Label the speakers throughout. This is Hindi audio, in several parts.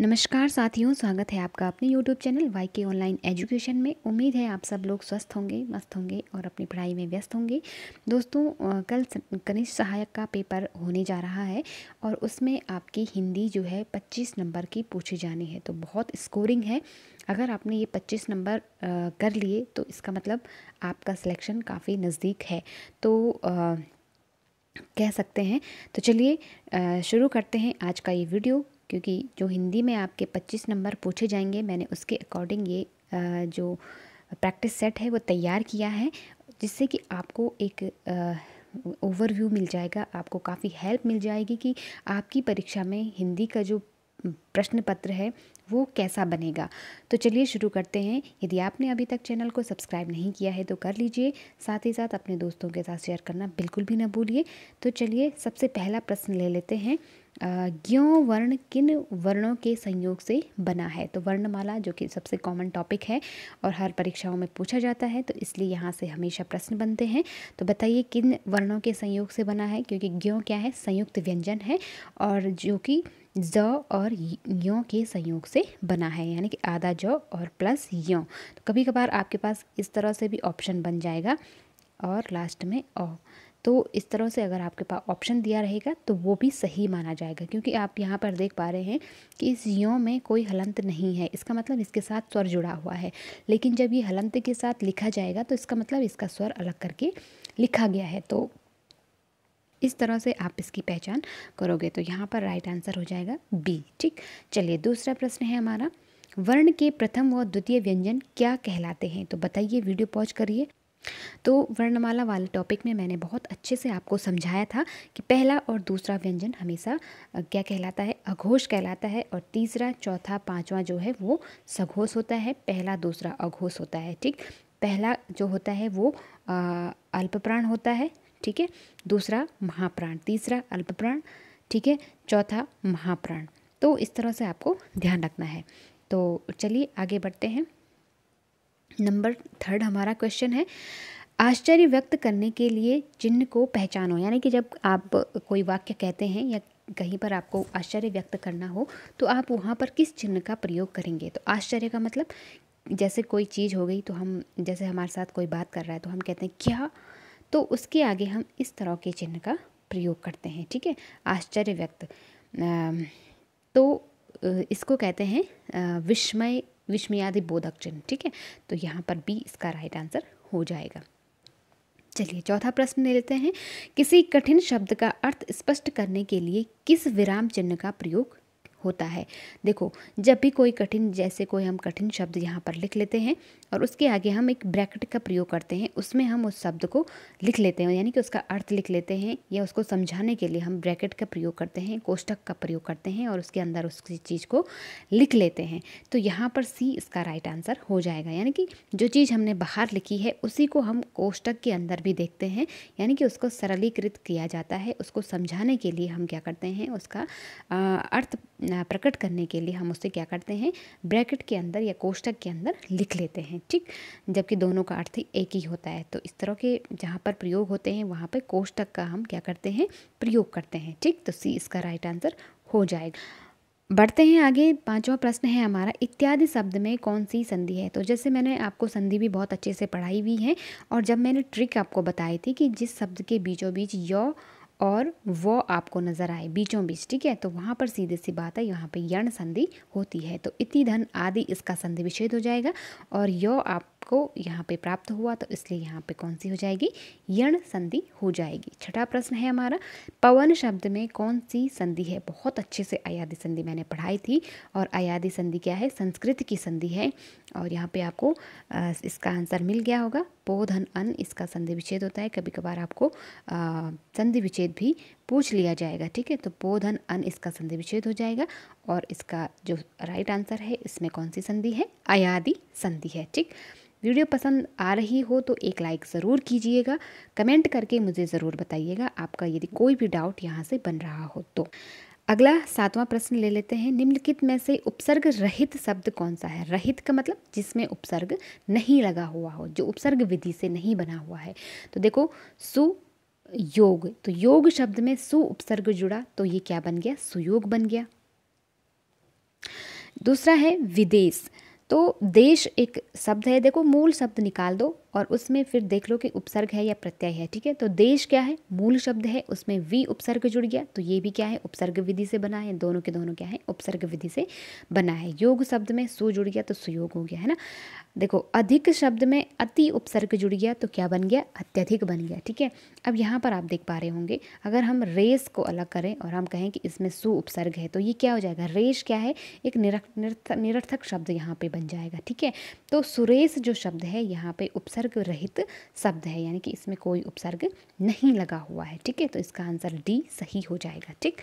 Speaker 1: नमस्कार साथियों स्वागत है आपका अपने YouTube चैनल वाई के ऑनलाइन एजुकेशन में उम्मीद है आप सब लोग स्वस्थ होंगे मस्त होंगे और अपनी पढ़ाई में व्यस्त होंगे दोस्तों कल कनिष्ठ सहायक का पेपर होने जा रहा है और उसमें आपकी हिंदी जो है 25 नंबर की पूछी जानी है तो बहुत स्कोरिंग है अगर आपने ये 25 नंबर कर लिए तो इसका मतलब आपका सिलेक्शन काफ़ी नज़दीक है तो आ, कह सकते हैं तो चलिए शुरू करते हैं आज का ये वीडियो क्योंकि जो हिंदी में आपके पच्चीस नंबर पूछे जाएंगे मैंने उसके अकॉर्डिंग ये जो प्रैक्टिस सेट है वो तैयार किया है जिससे कि आपको एक ओवरव्यू मिल जाएगा आपको काफ़ी हेल्प मिल जाएगी कि आपकी परीक्षा में हिंदी का जो प्रश्न पत्र है वो कैसा बनेगा तो चलिए शुरू करते हैं यदि आपने अभी तक चैनल को सब्सक्राइब नहीं किया है तो कर लीजिए साथ ही साथ अपने दोस्तों के साथ शेयर करना बिल्कुल भी ना भूलिए तो चलिए सबसे पहला प्रश्न ले लेते हैं ज्ञो वर्ण किन वर्णों के संयोग से बना है तो वर्णमाला जो कि सबसे कॉमन टॉपिक है और हर परीक्षाओं में पूछा जाता है तो इसलिए यहाँ से हमेशा प्रश्न बनते हैं तो बताइए किन वर्णों के संयोग से बना है क्योंकि ज्ञो क्या है संयुक्त व्यंजन है और जो कि ज और यों के संयोग से बना है यानी कि आधा ज और प्लस यों तो कभी कभार आपके पास इस तरह से भी ऑप्शन बन जाएगा और लास्ट में ओ तो इस तरह से अगर आपके पास ऑप्शन दिया रहेगा तो वो भी सही माना जाएगा क्योंकि आप यहाँ पर देख पा रहे हैं कि इस यों में कोई हलंत नहीं है इसका मतलब इसके साथ स्वर जुड़ा हुआ है लेकिन जब ये हलंत के साथ लिखा जाएगा तो इसका मतलब इसका स्वर अलग करके लिखा गया है तो इस तरह से आप इसकी पहचान करोगे तो यहाँ पर राइट आंसर हो जाएगा बी ठीक चलिए दूसरा प्रश्न है हमारा वर्ण के प्रथम व द्वितीय व्यंजन क्या कहलाते हैं तो बताइए वीडियो पॉज करिए तो वर्णमाला वाले टॉपिक में मैंने बहुत अच्छे से आपको समझाया था कि पहला और दूसरा व्यंजन हमेशा क्या कहलाता है अघोष कहलाता है और तीसरा चौथा पाँचवा जो है वो सघोष होता है पहला दूसरा अघोष होता है ठीक पहला जो होता है वो अल्पप्राण होता है ठीक है दूसरा महाप्राण तीसरा अल्पप्राण ठीक है चौथा महाप्राण तो इस तरह से आपको ध्यान रखना है तो चलिए आगे बढ़ते हैं नंबर थर्ड हमारा क्वेश्चन है आश्चर्य व्यक्त करने के लिए चिन्ह को पहचानो यानी कि जब आप कोई वाक्य कहते हैं या कहीं पर आपको आश्चर्य व्यक्त करना हो तो आप वहाँ पर किस चिन्ह का प्रयोग करेंगे तो आश्चर्य का मतलब जैसे कोई चीज़ हो गई तो हम जैसे हमारे साथ कोई बात कर रहा है तो हम कहते हैं क्या तो उसके आगे हम इस तरह के चिन्ह का प्रयोग करते हैं ठीक है आश्चर्य व्यक्त तो इसको कहते हैं विस्मय विस्मयादि बोधक चिन्ह ठीक है तो यहाँ पर बी इसका राइट आंसर हो जाएगा चलिए चौथा प्रश्न ले लेते हैं किसी कठिन शब्द का अर्थ स्पष्ट करने के लिए किस विराम चिन्ह का प्रयोग होता है देखो जब भी कोई कठिन जैसे कोई हम कठिन शब्द यहाँ पर लिख लेते हैं और उसके आगे हम एक ब्रैकेट का प्रयोग करते हैं उसमें हम उस शब्द को लिख लेते हैं यानी कि उसका अर्थ लिख लेते हैं या उसको समझाने के लिए हम ब्रैकेट का प्रयोग करते हैं कोष्टक का प्रयोग करते हैं और उसके अंदर उस चीज़ को लिख लेते हैं तो यहाँ पर सी इसका राइट आंसर हो जाएगा यानी कि जो चीज़ हमने बाहर लिखी है उसी को हम कोष्टक के अंदर भी देखते हैं यानी कि उसको सरलीकृत किया जाता है उसको समझाने के लिए हम क्या करते हैं उसका अर्थ प्रकट करने के लिए हम उसे क्या करते हैं ब्रैकेट के अंदर या कोष्टक के अंदर लिख लेते हैं ठीक जबकि दोनों का अर्थ एक ही होता है तो इस तरह के जहाँ पर प्रयोग होते हैं वहाँ पर कोष्टक का हम क्या करते हैं प्रयोग करते हैं ठीक तो सी इसका राइट आंसर हो जाएगा बढ़ते हैं आगे पांचवा प्रश्न है हमारा इत्यादि शब्द में कौन सी संधि है तो जैसे मैंने आपको संधि भी बहुत अच्छे से पढ़ाई हुई है और जब मैंने ट्रिक आपको बताई थी कि जिस शब्द के बीचों बीच यौ और वो आपको नज़र आए बीचों बीच ठीक है तो वहाँ पर सीधे सी बात है यहाँ पे यण संधि होती है तो इति धन आदि इसका संधि विच्छेद हो जाएगा और यो आप को यहाँ पे प्राप्त हुआ तो इसलिए यहाँ पे कौन सी हो जाएगी यण संधि हो जाएगी छठा प्रश्न है हमारा पवन शब्द में कौन सी संधि है बहुत अच्छे से अयाधि संधि मैंने पढ़ाई थी और अयाधि संधि क्या है संस्कृत की संधि है और यहाँ पे आपको इसका आंसर मिल गया होगा पोधन अन इसका संधि विच्छेद होता है कभी कभार आपको संधि विच्छेद भी पूछ लिया जाएगा ठीक है तो बोधन अन इसका संधि विच्छेद हो जाएगा और इसका जो राइट आंसर है इसमें कौन सी संधि है अयादि संधि है ठीक वीडियो पसंद आ रही हो तो एक लाइक ज़रूर कीजिएगा कमेंट करके मुझे ज़रूर बताइएगा आपका यदि कोई भी डाउट यहाँ से बन रहा हो तो अगला सातवां प्रश्न ले लेते हैं निम्नलिखित में से उपसर्ग रहित शब्द कौन सा है रहित का मतलब जिसमें उपसर्ग नहीं लगा हुआ हो जो उपसर्ग विधि से नहीं बना हुआ है तो देखो सु योग तो योग शब्द में सु उपसर्ग जुड़ा तो ये क्या बन गया सुयोग बन गया दूसरा है विदेश तो देश एक शब्द है देखो मूल शब्द निकाल दो और उसमें फिर देख लो कि उपसर्ग है या प्रत्यय है ठीक है तो देश क्या है मूल शब्द है उसमें वी उपसर्ग जुड़ गया तो ये भी क्या है उपसर्ग विधि से बना है दोनों के दोनों क्या है उपसर्ग विधि से बना है योग शब्द में सु जुड़ गया तो सुयोग हो गया है ना देखो अधिक शब्द में अति उपसर्ग जुड़ गया तो क्या बन गया अत्यधिक बन गया ठीक है अब यहाँ पर आप देख पा रहे होंगे अगर हम रेस को अलग करें और हम कहें कि इसमें सु उपसर्ग है तो ये क्या हो जाएगा रेश क्या है एक निरथ निरर्थक शब्द यहाँ पर बन जाएगा ठीक है तो सुरेश जो शब्द है यहाँ पे उपसर्ग उपसर्ग रहित शब्द है यानी कि इसमें कोई उपसर्ग नहीं लगा हुआ है ठीक है तो इसका आंसर डी सही हो जाएगा ठीक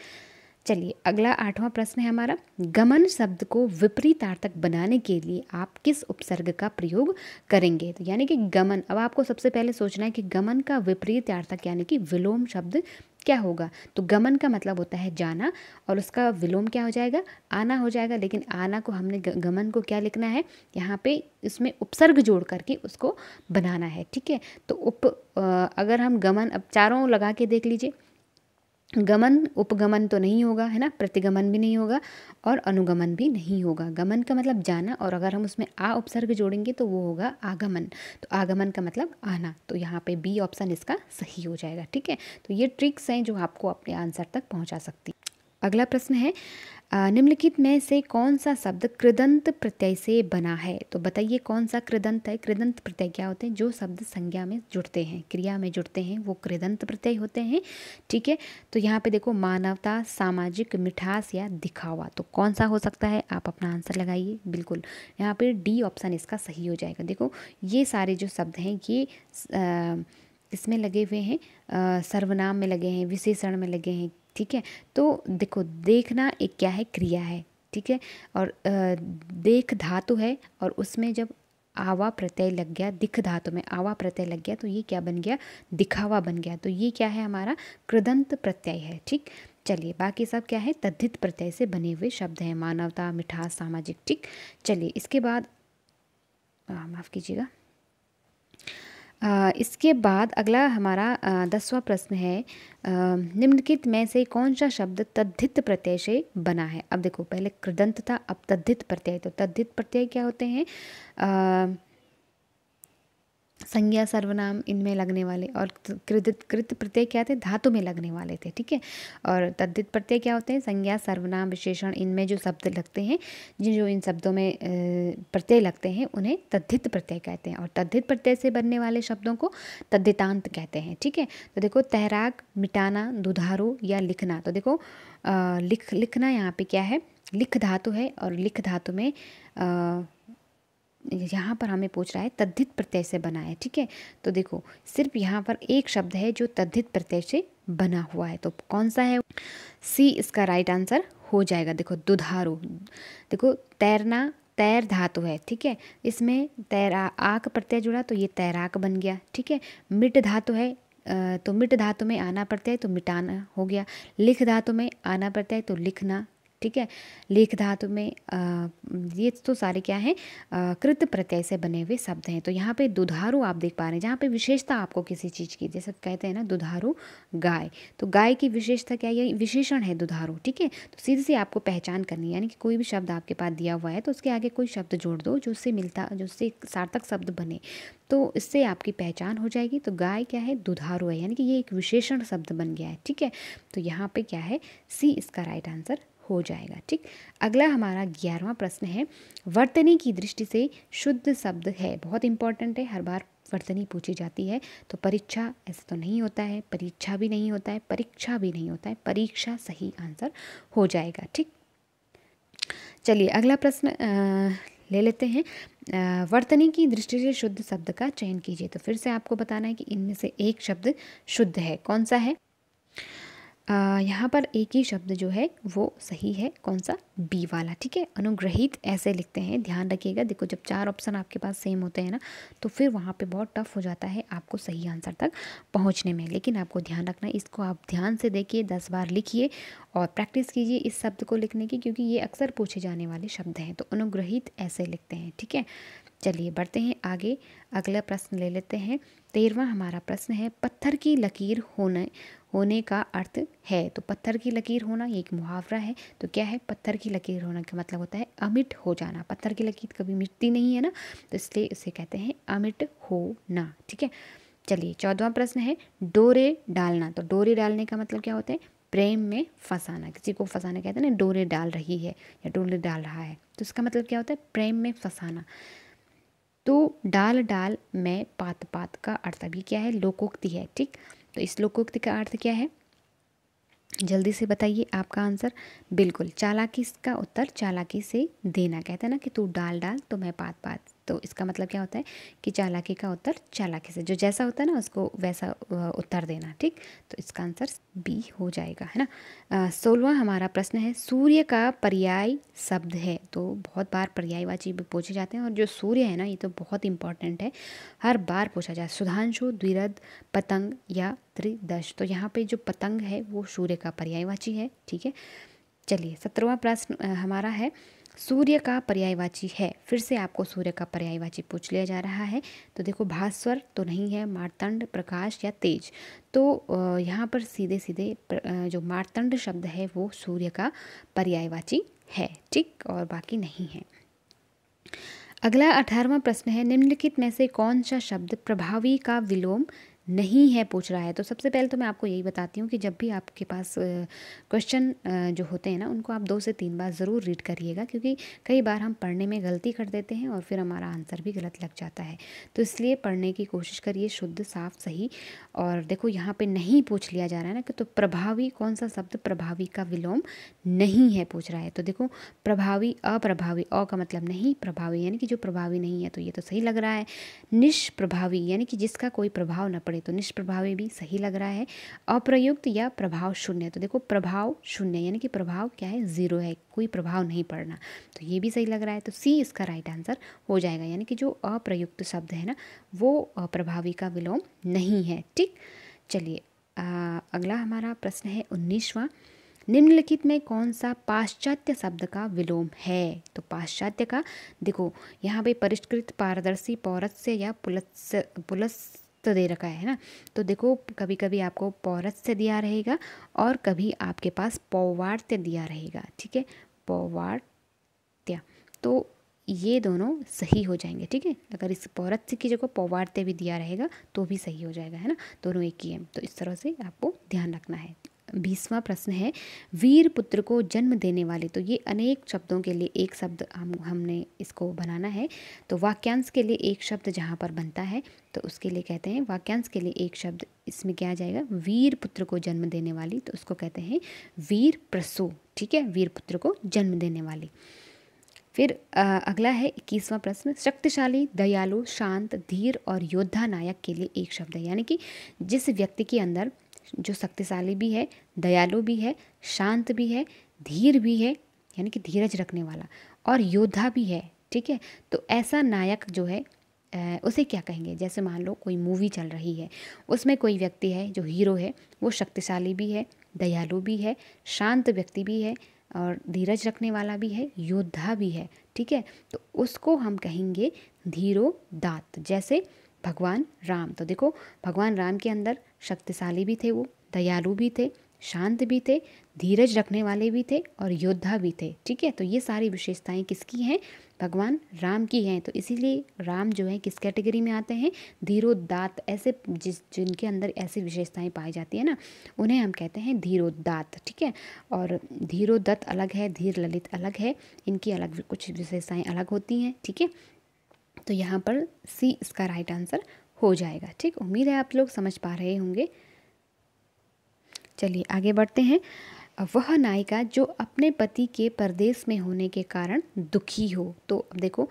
Speaker 1: चलिए अगला आठवां प्रश्न है हमारा गमन शब्द को विपरीतार्थक बनाने के लिए आप किस उपसर्ग का प्रयोग करेंगे तो यानी कि गमन अब आपको सबसे पहले सोचना है कि गमन का विपरीतार्थक यानी कि विलोम शब्द क्या होगा तो गमन का मतलब होता है जाना और उसका विलोम क्या हो जाएगा आना हो जाएगा लेकिन आना को हमने गमन को क्या लिखना है यहाँ पे इसमें उपसर्ग जोड़ करके उसको बनाना है ठीक है तो उप अगर हम गमन अब चारों लगा के देख लीजिए गमन उपगमन तो नहीं होगा है ना प्रतिगमन भी नहीं होगा और अनुगमन भी नहीं होगा गमन का मतलब जाना और अगर हम उसमें आ उपसर्ग जोड़ेंगे तो वो होगा आगमन तो आगमन का मतलब आना तो यहाँ पे बी ऑप्शन इसका सही हो जाएगा ठीक है तो ये ट्रिक्स हैं जो आपको अपने आंसर तक पहुँचा सकती अगला प्रश्न है निम्नलिखित में से कौन सा शब्द कृदंत प्रत्यय से बना है तो बताइए कौन सा कृदंत है कृदंत प्रत्यय क्या होते हैं जो शब्द संज्ञा में जुड़ते हैं क्रिया में जुड़ते हैं वो कृदंत प्रत्यय होते हैं ठीक है तो यहाँ पे देखो मानवता सामाजिक मिठास या दिखावा तो कौन सा हो सकता है आप अपना आंसर लगाइए बिल्कुल यहाँ पर डी ऑप्शन इसका सही हो जाएगा देखो ये सारे जो शब्द हैं ये इसमें लगे हुए हैं सर्वनाम में लगे हैं विशेषण में लगे हैं ठीक है तो देखो देखना एक क्या है क्रिया है ठीक है और देख धातु है और उसमें जब आवा प्रत्यय लग गया दिख धातु में आवा प्रत्यय लग गया तो ये क्या बन गया दिखावा बन गया तो ये क्या है हमारा कृदंत प्रत्यय है ठीक चलिए बाकी सब क्या है तद्धित प्रत्यय से बने हुए शब्द हैं मानवता मिठास सामाजिक ठीक चलिए इसके बाद माफ़ कीजिएगा इसके बाद अगला हमारा दसवां प्रश्न है निम्नलिखित में से कौन सा शब्द तद्धित प्रत्यय से बना है अब देखो पहले कृदंत था अब तद्धित प्रत्यय तो तद्धित प्रत्यय क्या होते हैं संज्ञा सर्वनाम इनमें लगने वाले और कृदित कृत प्रत्यय क्या थे धातु में लगने वाले थे ठीक है और तद्धित प्रत्यय क्या होते हैं संज्ञा सर्वनाम विशेषण इनमें जो शब्द लगते हैं जिन जो इन शब्दों में प्रत्यय लगते हैं उन्हें तद्धित प्रत्यय कहते हैं और तद्धित प्रत्यय से बनने वाले शब्दों को तद्धितांत कहते हैं ठीक है तो देखो तैराक मिटाना दुधारू या लिखना तो देखो लिख लिखना यहाँ पर क्या है लिख धातु है और लिख धातु में यहाँ पर हमें पूछ रहा है तद्धित प्रत्यय से बना है ठीक है तो देखो सिर्फ यहाँ पर एक शब्द है जो तद्धित प्रत्यय से बना हुआ है तो कौन सा है सी इसका राइट आंसर हो जाएगा देखो दुधारू देखो तैरना तैर धातु है ठीक है इसमें तैरा आक प्रत्यय जुड़ा तो ये तैराक बन गया ठीक है मिट धातु है तो मिट धातु में आना प्रत्यय तो मिटाना हो गया लिख धातु में आना प्रत्यय तो लिखना ठीक है लेख धातु में आ, ये तो सारे क्या हैं कृत प्रत्यय से बने हुए शब्द हैं तो यहाँ पे दुधारू आप देख पा रहे हैं जहाँ पे विशेषता आपको किसी चीज़ की जैसे कहते हैं ना दुधारू गाय तो गाय की विशेषता क्या ये विशेषण है दुधारू ठीक है तो सीधे से आपको पहचान करनी है यानी कि कोई भी शब्द आपके पास दिया हुआ है तो उसके आगे कोई शब्द जोड़ दो जो उससे मिलता जो उससे सार्थक शब्द बने तो इससे आपकी पहचान हो जाएगी तो गाय क्या है दुधारू है यानी कि ये एक विशेषण शब्द बन गया है ठीक है तो यहाँ पर क्या है सी इसका राइट आंसर हो जाएगा ठीक अगला हमारा ग्यारहवा प्रश्न है वर्तनी की दृष्टि से शुद्ध शब्द है बहुत इंपॉर्टेंट है हर बार वर्तनी पूछी जाती है तो परीक्षा ऐसा तो नहीं होता है परीक्षा भी नहीं होता है परीक्षा भी नहीं होता है परीक्षा सही आंसर हो जाएगा ठीक चलिए अगला प्रश्न ले लेते हैं वर्तनी की दृष्टि से शुद्ध शब्द का चयन कीजिए तो फिर से आपको बताना है कि इनमें से एक शब्द शुद्ध है कौन सा है यहाँ पर एक ही शब्द जो है वो सही है कौन सा बी वाला ठीक है अनुग्रहित ऐसे लिखते हैं ध्यान रखिएगा देखो जब चार ऑप्शन आपके पास सेम होते हैं ना तो फिर वहाँ पे बहुत टफ हो जाता है आपको सही आंसर तक पहुँचने में लेकिन आपको ध्यान रखना है इसको आप ध्यान से देखिए दस बार लिखिए और प्रैक्टिस कीजिए इस शब्द को लिखने की क्योंकि ये अक्सर पूछे जाने वाले शब्द हैं तो अनुग्रहित ऐसे लिखते हैं ठीक है चलिए बढ़ते हैं आगे अगला प्रश्न ले लेते हैं तेरवा हमारा प्रश्न है पत्थर की लकीर होने होने का अर्थ है तो पत्थर की लकीर होना ये एक मुहावरा है तो क्या है पत्थर की लकीर होना का मतलब होता है अमिट हो जाना पत्थर की लकीर कभी मिटती नहीं है ना तो इसलिए इसे कहते हैं अमिट होना ठीक है चलिए चौदवा प्रश्न है डोरे डालना तो डोरे डालने का मतलब क्या होता है प्रेम में फंसाना किसी को फंसाना कहते हैं ना डोरे डाल रही है या डोरे डाल रहा है तो इसका मतलब क्या होता है प्रेम में फंसाना तो डाल डाल मैं पात पात का अर्थ अभी क्या है लोकोक्ति है ठीक तो इस लोकोक्ति का अर्थ क्या है जल्दी से बताइए आपका आंसर बिल्कुल चालाकी का उत्तर चालाकी से देना कहते हैं ना कि तू डाल डाल तो मैं पात पात तो इसका मतलब क्या होता है कि चालाकी का उत्तर चालाकी से जो जैसा होता है ना उसको वैसा उत्तर देना ठीक तो इसका आंसर बी हो जाएगा है ना सोलवा हमारा प्रश्न है सूर्य का पर्याय शब्द है तो बहुत बार पर्यायवाची पूछे जाते हैं और जो सूर्य है ना ये तो बहुत इंपॉर्टेंट है हर बार पूछा जाए सुधांशु द्विरद पतंग या त्रिदश तो यहाँ पर जो पतंग है वो सूर्य का पर्यायवाची है ठीक है चलिए सत्रवा प्रश्न हमारा है सूर्य का पर्यायवाची है फिर से आपको सूर्य का पर्यायवाची पूछ लिया जा रहा है तो देखो भास्वर तो नहीं है मारतंड प्रकाश या तेज तो यहाँ पर सीधे सीधे जो मारतंड शब्द है वो सूर्य का पर्यायवाची है ठीक और बाकी नहीं है अगला अठारहवा प्रश्न है निम्नलिखित में से कौन सा शब्द प्रभावी का विलोम नहीं है पूछ रहा है तो सबसे पहले तो मैं आपको यही बताती हूँ कि जब भी आपके पास क्वेश्चन जो होते हैं ना उनको आप दो से तीन बार ज़रूर रीड करिएगा क्योंकि कई बार हम पढ़ने में गलती कर देते हैं और फिर हमारा आंसर भी गलत लग जाता है तो इसलिए पढ़ने की कोशिश करिए शुद्ध साफ सही और देखो यहाँ पर नहीं पूछ लिया जा रहा है ना कि तो प्रभावी कौन सा शब्द प्रभावी का विलोम नहीं है पूछ रहा है तो देखो प्रभावी अप्रभावी अ का मतलब नहीं प्रभावी यानी कि जो प्रभावी नहीं है तो ये तो सही लग रहा है निष्प्रभावी यानी कि जिसका कोई प्रभाव न पड़े तो निष्प्रभावी भी सही लग रहा है अप्रयुक्त या प्रभाव शून्य तो देखो प्रभाव शून्य यानी कि प्रभाव क्या है ज़ीरो है कोई प्रभाव नहीं पड़ना तो ये भी सही लग रहा है तो सी इसका राइट आंसर हो जाएगा यानी कि जो अप्रयुक्त शब्द है ना वो अप्रभावी का विलोम नहीं है ठीक चलिए अगला हमारा प्रश्न है उन्नीसवा निम्नलिखित में कौन सा पाश्चात्य शब्द का विलोम है तो पाश्चात्य का देखो यहाँ पे परिष्कृत पारदर्शी पौरस्य या पुलस्य पुलस तो दे रखा है ना तो देखो कभी कभी आपको पौरस्य दिया रहेगा और कभी आपके पास पौवार्त्य दिया रहेगा ठीक है पौवार्त्य तो ये दोनों सही हो जाएंगे ठीक है अगर इस से की जगह पौवार्त्य भी दिया रहेगा तो भी सही हो जाएगा है ना दोनों एक ही है तो इस तरह से आपको ध्यान रखना है बीसवां प्रश्न है वीर पुत्र को जन्म देने वाले तो ये अनेक शब्दों के लिए एक शब्द हम हमने इसको बनाना है तो वाक्यांश के लिए एक शब्द जहाँ पर बनता है तो उसके लिए कहते हैं वाक्यांश के लिए एक शब्द इसमें क्या आ जाएगा वीर पुत्र को जन्म देने वाली तो उसको कहते हैं वीर प्रसो ठीक है वीर पुत्र को जन्म देने वाली फिर आ, अगला है इक्कीसवां प्रश्न शक्तिशाली दयालु शांत धीर और योद्धा नायक के लिए एक शब्द है यानी कि जिस व्यक्ति के अंदर जो शक्तिशाली भी है दयालु भी है शांत भी है धीर भी है यानी कि धीरज रखने वाला और योद्धा भी है ठीक है तो ऐसा नायक जो है उसे क्या कहेंगे जैसे मान लो कोई मूवी चल रही है उसमें कोई व्यक्ति है जो हीरो है वो शक्तिशाली भी है दयालु भी है शांत व्यक्ति भी है और धीरज रखने वाला भी है योद्धा भी है ठीक है तो उसको हम कहेंगे धीरो दात जैसे भगवान राम तो देखो भगवान राम के अंदर शक्तिशाली भी थे वो दयालु भी थे शांत भी थे धीरज रखने वाले भी थे और योद्धा भी थे ठीक है तो ये सारी विशेषताएं किसकी हैं भगवान राम की हैं तो इसीलिए राम जो है किस कैटेगरी में आते हैं धीरोदात ऐसे जिस जिनके अंदर ऐसी विशेषताएं पाई जाती है ना उन्हें हम कहते हैं धीरोदात ठीक है और धीरोदत्त अलग है धीर ललित अलग है इनकी अलग कुछ विशेषताएँ अलग होती हैं ठीक है तो यहाँ पर सी इसका राइट आंसर हो जाएगा ठीक उम्मीद है आप लोग समझ पा रहे होंगे चलिए आगे बढ़ते हैं वह नायिका जो अपने पति के परदेश में होने के कारण दुखी हो तो अब देखो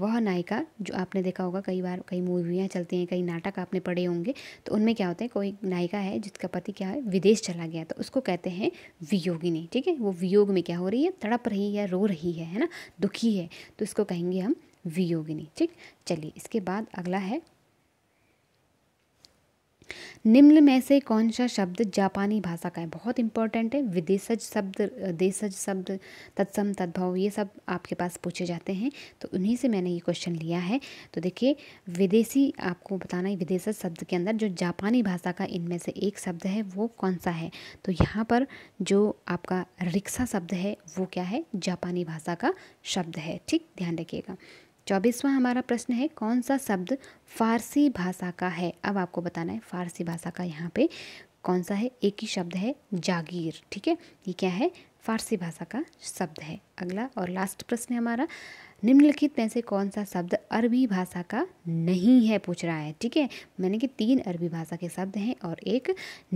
Speaker 1: वह नायिका जो आपने देखा होगा कई बार कई मूवियाँ चलती हैं कई नाटक आपने पढ़े होंगे तो उनमें क्या होता है कोई नायिका है जिसका पति क्या है विदेश चला गया तो उसको कहते हैं वियोगिनी ठीक है वो वियोग में क्या हो रही है तड़प रही है या रो रही है है ना दुखी है तो इसको कहेंगे हम वियोगिनी ठीक चलिए इसके बाद अगला है निम्न में से कौन सा शब्द जापानी भाषा का है बहुत इंपॉर्टेंट है विदेशज शब्द देशज शब्द तत्सम तद्भव ये सब आपके पास पूछे जाते हैं तो उन्हीं से मैंने ये क्वेश्चन लिया है तो देखिए विदेशी आपको बताना है विदेशज शब्द के अंदर जो जापानी भाषा का इनमें से एक शब्द है वो कौन सा है तो यहाँ पर जो आपका रिक्शा शब्द है वो क्या है जापानी भाषा का शब्द है ठीक ध्यान रखिएगा चौबीसवा हमारा प्रश्न है कौन सा शब्द फारसी भाषा का है अब आपको बताना है फारसी भाषा का यहाँ पे कौन सा है एक ही शब्द है जागीर ठीक है ये क्या है फारसी भाषा का शब्द है अगला और लास्ट प्रश्न है हमारा निम्नलिखित में से कौन सा शब्द अरबी भाषा का नहीं है पूछ रहा है ठीक है मैंने कि तीन अरबी भाषा के शब्द हैं और एक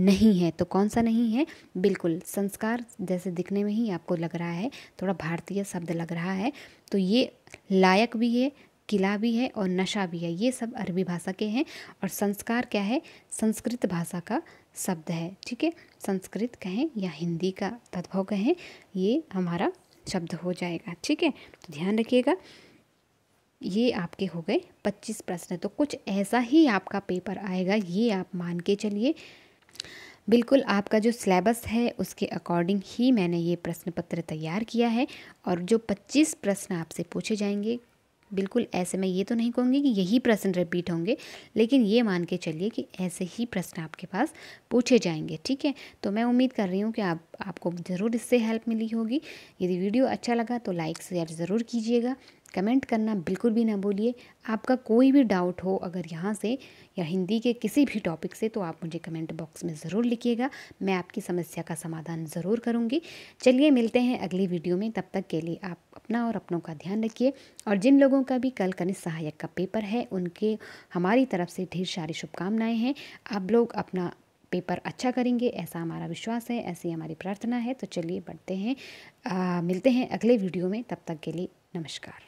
Speaker 1: नहीं है तो कौन सा नहीं है बिल्कुल संस्कार जैसे दिखने में ही आपको लग रहा है थोड़ा भारतीय शब्द लग रहा है तो ये लायक भी है किला भी है और नशा भी है ये सब अरबी भाषा के हैं और संस्कार क्या है संस्कृत भाषा का शब्द है ठीक है संस्कृत कहें या हिंदी का तद्भव कहें ये हमारा शब्द हो जाएगा ठीक है तो ध्यान रखिएगा ये आपके हो गए पच्चीस प्रश्न तो कुछ ऐसा ही आपका पेपर आएगा ये आप मान के चलिए बिल्कुल आपका जो सिलेबस है उसके अकॉर्डिंग ही मैंने ये प्रश्न पत्र तैयार किया है और जो 25 प्रश्न आपसे पूछे जाएंगे बिल्कुल ऐसे मैं ये तो नहीं कहूँगी कि यही प्रश्न रिपीट होंगे लेकिन ये मान के चलिए कि ऐसे ही प्रश्न आपके पास पूछे जाएंगे ठीक है तो मैं उम्मीद कर रही हूँ कि आप आपको ज़रूर इससे हेल्प मिली होगी यदि वीडियो अच्छा लगा तो लाइक शेयर ज़रूर कीजिएगा कमेंट करना बिल्कुल भी ना बोलिए आपका कोई भी डाउट हो अगर यहाँ से या हिंदी के किसी भी टॉपिक से तो आप मुझे कमेंट बॉक्स में ज़रूर लिखिएगा मैं आपकी समस्या का समाधान ज़रूर करूँगी चलिए मिलते हैं अगली वीडियो में तब तक के लिए आप अपना और अपनों का ध्यान रखिए और जिन लोगों का भी कल कनिष्ठ सहायक का पेपर है उनके हमारी तरफ से ढेर सारी शुभकामनाएं हैं आप लोग अपना पेपर अच्छा करेंगे ऐसा हमारा विश्वास है ऐसी हमारी प्रार्थना है तो चलिए बढ़ते हैं आ, मिलते हैं अगले वीडियो में तब तक के लिए नमस्कार